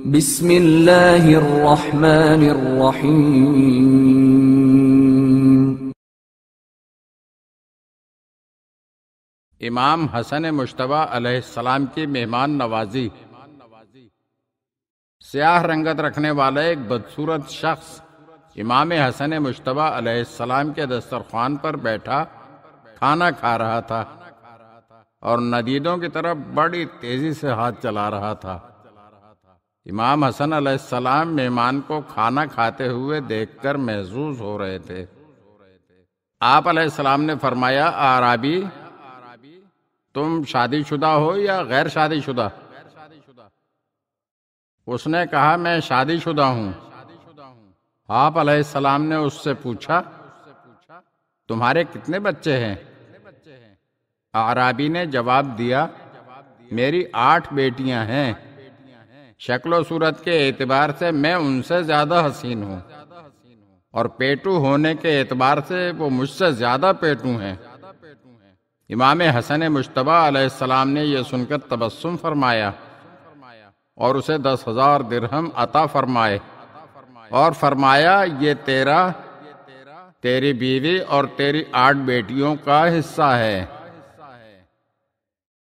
बिस्मिल्लाहिर्रहमानिर्रहीम इमाम हसन मुशतबा सलाम की मेहमान नवाजी स्याह रंगत रखने वाला एक बदसूरत शख्स इमाम हसन मुशतबा सलाम के दस्तरखान पर बैठा खाना खा रहा था और नदीदों की तरफ बड़ी तेजी से हाथ चला रहा था इमाम हसन सलाम मेहमान को खाना खाते हुए देखकर महसूस हो रहे थे आप सलाम ने फरमाया आराबी तुम शादीशुदा हो या गैर शादीशुदा उसने कहा मैं शादीशुदा हूँ आप सलाम ने उससे पूछा तुम्हारे कितने बच्चे हैं आराबी ने जवाब दिया मेरी आठ बेटियां हैं शक्लो सूरत के एतबार से मैं उनसे ज़्यादा हसीन हूँ और पेटू होने के एतबार से वो मुझसे ज़्यादा पेटू हैं इमाम हसन मुशतबा सलाम ने यह सुनकर तबस्सुम फरमाया और उसे दस हजार दिरहम अता फरमाए और फरमाया ये तेरा तेरी बीवी और तेरी आठ बेटियों का हिस्सा है